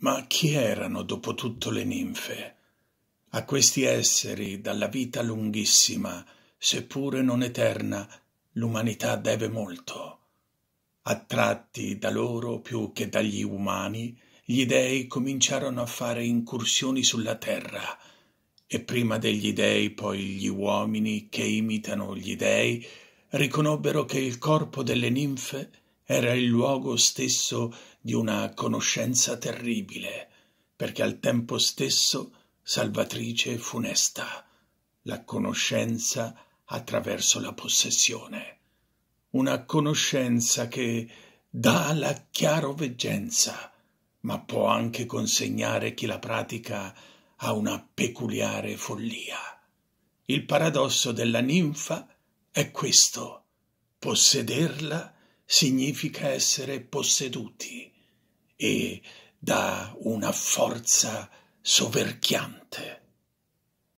Ma chi erano dopo tutto le ninfe? A questi esseri, dalla vita lunghissima, seppure non eterna, l'umanità deve molto. Attratti da loro più che dagli umani, gli dei cominciarono a fare incursioni sulla terra, e prima degli dei poi gli uomini che imitano gli dei riconobbero che il corpo delle ninfe era il luogo stesso di una conoscenza terribile, perché al tempo stesso salvatrice e funesta, la conoscenza attraverso la possessione, una conoscenza che dà la chiaroveggenza, ma può anche consegnare chi la pratica a una peculiare follia. Il paradosso della ninfa è questo, possederla significa essere posseduti e da una forza soverchiante.